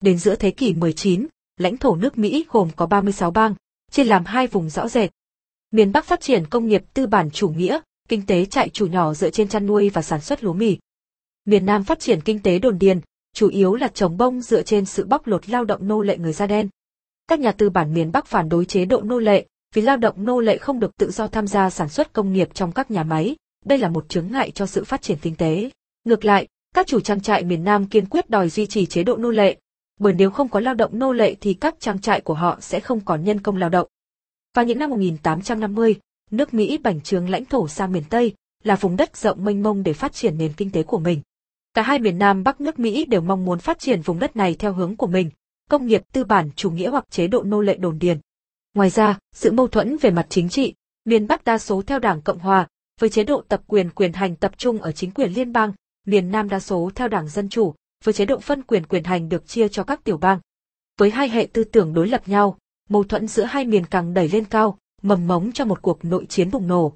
Đến giữa thế kỷ 19, lãnh thổ nước Mỹ gồm có 36 bang, chia làm hai vùng rõ rệt. Miền Bắc phát triển công nghiệp tư bản chủ nghĩa, kinh tế chạy chủ nhỏ dựa trên chăn nuôi và sản xuất lúa mì. Miền Nam phát triển kinh tế đồn điền, chủ yếu là trồng bông dựa trên sự bóc lột lao động nô lệ người da đen. Các nhà tư bản miền Bắc phản đối chế độ nô lệ, vì lao động nô lệ không được tự do tham gia sản xuất công nghiệp trong các nhà máy, đây là một chướng ngại cho sự phát triển kinh tế. Ngược lại, các chủ trang trại miền Nam kiên quyết đòi duy trì chế độ nô lệ, bởi nếu không có lao động nô lệ thì các trang trại của họ sẽ không còn nhân công lao động. Vào những năm 1850, nước Mỹ bành trướng lãnh thổ sang miền Tây, là vùng đất rộng mênh mông để phát triển nền kinh tế của mình. Cả hai miền Nam Bắc nước Mỹ đều mong muốn phát triển vùng đất này theo hướng của mình, công nghiệp tư bản chủ nghĩa hoặc chế độ nô lệ đồn điền. Ngoài ra, sự mâu thuẫn về mặt chính trị, miền Bắc đa số theo Đảng Cộng hòa, với chế độ tập quyền quyền hành tập trung ở chính quyền liên bang, miền Nam đa số theo Đảng Dân chủ, với chế độ phân quyền quyền hành được chia cho các tiểu bang. Với hai hệ tư tưởng đối lập nhau, mâu thuẫn giữa hai miền càng đẩy lên cao, mầm mống cho một cuộc nội chiến bùng nổ.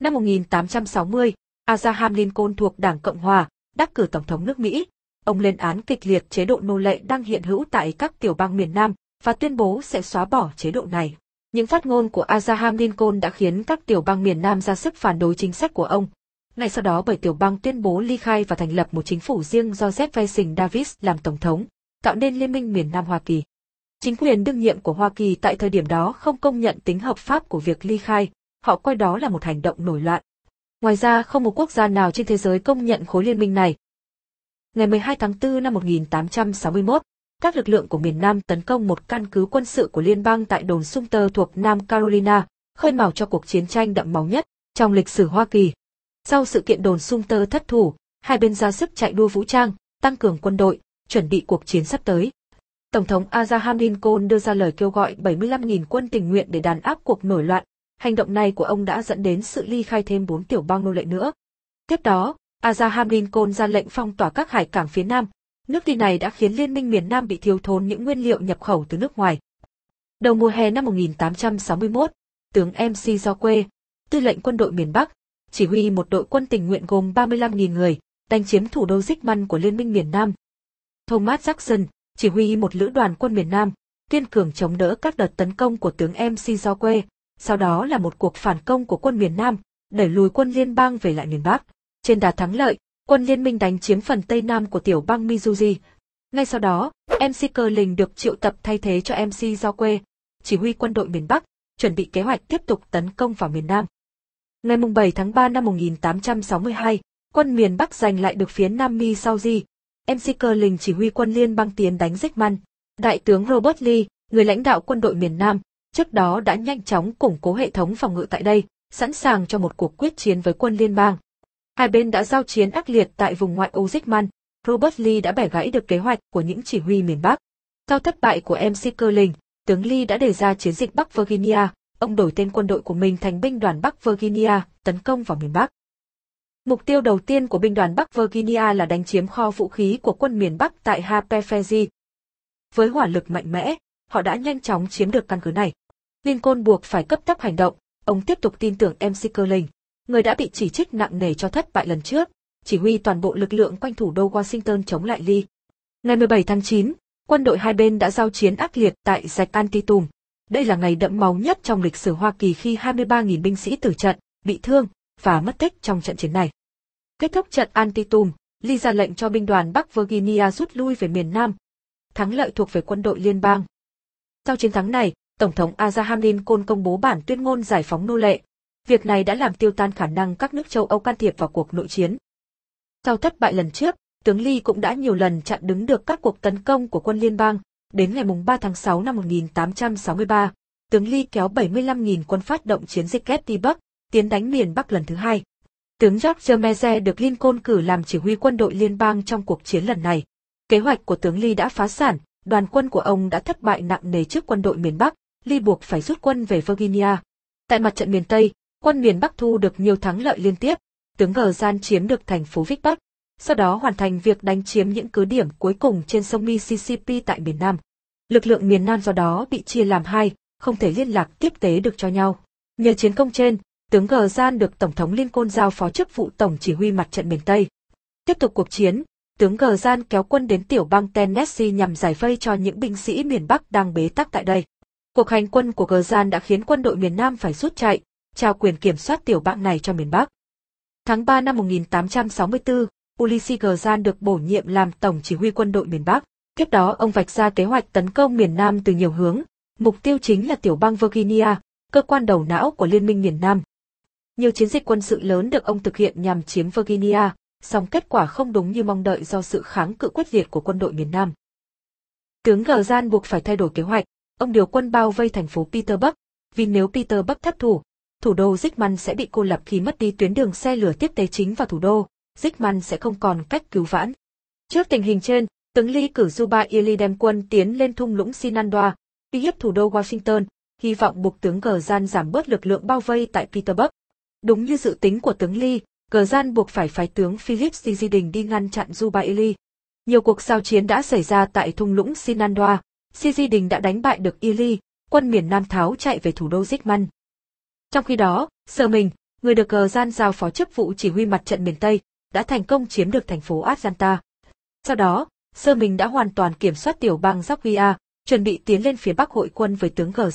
Năm 1860, Abraham Lincoln thuộc Đảng Cộng Hòa, đắc cử Tổng thống nước Mỹ. Ông lên án kịch liệt chế độ nô lệ đang hiện hữu tại các tiểu bang miền Nam và tuyên bố sẽ xóa bỏ chế độ này. Những phát ngôn của Abraham Lincoln đã khiến các tiểu bang miền Nam ra sức phản đối chính sách của ông, ngay sau đó bởi tiểu bang tuyên bố ly khai và thành lập một chính phủ riêng do Jefferson Davis làm tổng thống, tạo nên Liên minh miền Nam Hoa Kỳ. Chính quyền đương nhiệm của Hoa Kỳ tại thời điểm đó không công nhận tính hợp pháp của việc ly khai, họ coi đó là một hành động nổi loạn. Ngoài ra không một quốc gia nào trên thế giới công nhận khối liên minh này. Ngày 12 tháng 4 năm 1861, các lực lượng của miền Nam tấn công một căn cứ quân sự của liên bang tại đồn Sumter thuộc Nam Carolina, khơi mào cho cuộc chiến tranh đậm máu nhất trong lịch sử Hoa Kỳ. Sau sự kiện đồn sung tơ thất thủ, hai bên ra sức chạy đua vũ trang, tăng cường quân đội, chuẩn bị cuộc chiến sắp tới. Tổng thống Abraham Lincoln đưa ra lời kêu gọi 75.000 quân tình nguyện để đàn áp cuộc nổi loạn. Hành động này của ông đã dẫn đến sự ly khai thêm 4 tiểu bang nô lệ nữa. Tiếp đó, Abraham Lincoln ra lệnh phong tỏa các hải cảng phía Nam. Nước đi này đã khiến Liên minh miền Nam bị thiếu thốn những nguyên liệu nhập khẩu từ nước ngoài. Đầu mùa hè năm 1861, tướng MC Do Quê, tư lệnh quân đội miền Bắc, chỉ huy một đội quân tình nguyện gồm 35.000 người, đánh chiếm thủ đô Dikman của Liên minh miền Nam. Thomas Jackson, chỉ huy một lữ đoàn quân miền Nam, kiên cường chống đỡ các đợt tấn công của tướng MC do quê, sau đó là một cuộc phản công của quân miền Nam, đẩy lùi quân liên bang về lại miền Bắc. Trên đà thắng lợi, quân liên minh đánh chiếm phần tây nam của tiểu bang Mizuji. Ngay sau đó, MC Cơ Lình được triệu tập thay thế cho MC do quê, chỉ huy quân đội miền Bắc, chuẩn bị kế hoạch tiếp tục tấn công vào miền Nam. Ngày 7 tháng 3 năm 1862, quân miền Bắc giành lại được phía Nam Mi sau Di. MC Curling chỉ huy quân liên bang tiến đánh Zekman. Đại tướng Robert Lee, người lãnh đạo quân đội miền Nam, trước đó đã nhanh chóng củng cố hệ thống phòng ngự tại đây, sẵn sàng cho một cuộc quyết chiến với quân liên bang. Hai bên đã giao chiến ác liệt tại vùng ngoại ô Zekman, Robert Lee đã bẻ gãy được kế hoạch của những chỉ huy miền Bắc. Sau thất bại của MC Curling, tướng Lee đã đề ra chiến dịch Bắc Virginia, ông đổi tên quân đội của mình thành binh đoàn Bắc Virginia, tấn công vào miền Bắc. Mục tiêu đầu tiên của binh đoàn Bắc Virginia là đánh chiếm kho vũ khí của quân miền Bắc tại Harpefezi. Với hỏa lực mạnh mẽ, họ đã nhanh chóng chiếm được căn cứ này. Lincoln buộc phải cấp tốc hành động, ông tiếp tục tin tưởng MC Curling, người đã bị chỉ trích nặng nề cho thất bại lần trước, chỉ huy toàn bộ lực lượng quanh thủ đô Washington chống lại Lee. Ngày 17 tháng 9, quân đội hai bên đã giao chiến ác liệt tại Rạch Antietam đây là ngày đẫm máu nhất trong lịch sử Hoa Kỳ khi 23.000 binh sĩ tử trận, bị thương và mất tích trong trận chiến này. Kết thúc trận Antietam, Lee ra lệnh cho binh đoàn Bắc Virginia rút lui về miền Nam. Thắng lợi thuộc về quân đội liên bang. Sau chiến thắng này, Tổng thống Abraham Lincoln công bố bản tuyên ngôn giải phóng nô lệ. Việc này đã làm tiêu tan khả năng các nước châu Âu can thiệp vào cuộc nội chiến. Sau thất bại lần trước, tướng Lee cũng đã nhiều lần chặn đứng được các cuộc tấn công của quân liên bang, Đến ngày 3 tháng 6 năm 1863, tướng Lee kéo 75.000 quân phát động chiến dịch kép Bắc, tiến đánh miền Bắc lần thứ hai. Tướng George Meze được Lincoln cử làm chỉ huy quân đội liên bang trong cuộc chiến lần này. Kế hoạch của tướng Lee đã phá sản, đoàn quân của ông đã thất bại nặng nề trước quân đội miền Bắc, Lee buộc phải rút quân về Virginia. Tại mặt trận miền Tây, quân miền Bắc thu được nhiều thắng lợi liên tiếp, tướng Gờ gian chiếm được thành phố Vic Bắc, sau đó hoàn thành việc đánh chiếm những cứ điểm cuối cùng trên sông Mississippi tại miền Nam. Lực lượng miền Nam do đó bị chia làm hai, không thể liên lạc tiếp tế được cho nhau. Nhờ chiến công trên, tướng Gờ Gian được Tổng thống Lincoln giao phó chức vụ Tổng chỉ huy mặt trận miền Tây. Tiếp tục cuộc chiến, tướng Gờ Gian kéo quân đến tiểu bang Tennessee nhằm giải vây cho những binh sĩ miền Bắc đang bế tắc tại đây. Cuộc hành quân của Gờ Gian đã khiến quân đội miền Nam phải rút chạy, trao quyền kiểm soát tiểu bang này cho miền Bắc. Tháng 3 năm 1864, Ulysses Grant được bổ nhiệm làm tổng chỉ huy quân đội miền Bắc. Tiếp đó ông vạch ra kế hoạch tấn công miền Nam từ nhiều hướng, mục tiêu chính là tiểu bang Virginia, cơ quan đầu não của Liên minh miền Nam. Nhiều chiến dịch quân sự lớn được ông thực hiện nhằm chiếm Virginia, song kết quả không đúng như mong đợi do sự kháng cự quyết liệt của quân đội miền Nam. Tướng Grant buộc phải thay đổi kế hoạch, ông điều quân bao vây thành phố Peterburg, vì nếu Peterburg thất thủ, thủ đô Richmond sẽ bị cô lập khi mất đi tuyến đường xe lửa tiếp tế chính vào thủ đô, Zickman sẽ không còn cách cứu vãn. Trước tình hình trên, tướng Ly cử Zuba Ili đem quân tiến lên thung lũng Sinandoa, uy hiếp thủ đô Washington, hy vọng buộc tướng Gờ Gian giảm bớt lực lượng bao vây tại Petersburg. Đúng như dự tính của tướng Ly, Gờ Gian buộc phải phái tướng Philip Sijidin đi ngăn chặn Zuba Ili. Nhiều cuộc giao chiến đã xảy ra tại thung lũng Sinandoa, Sijidin đã đánh bại được Ili, quân miền Nam Tháo chạy về thủ đô Zickman. Trong khi đó, sơ Mình, người được Gờ Gian giao phó chức vụ chỉ huy mặt trận miền Tây, đã thành công chiếm được thành phố Atlanta. Sau đó, sơ mình đã hoàn toàn kiểm soát tiểu bang Georgia, chuẩn bị tiến lên phía bắc hội quân với tướng Gờ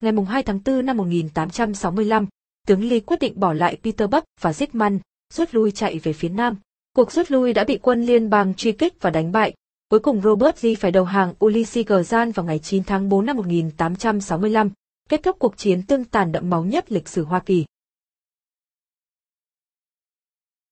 Ngày 2 tháng 4 năm 1865, tướng Lee quyết định bỏ lại Peter Buck và Zygmunt, rút lui chạy về phía nam. Cuộc rút lui đã bị quân liên bang truy kích và đánh bại. Cuối cùng Robert Lee phải đầu hàng Ulysses Gờ vào ngày 9 tháng 4 năm 1865, kết thúc cuộc chiến tương tàn đậm máu nhất lịch sử Hoa Kỳ.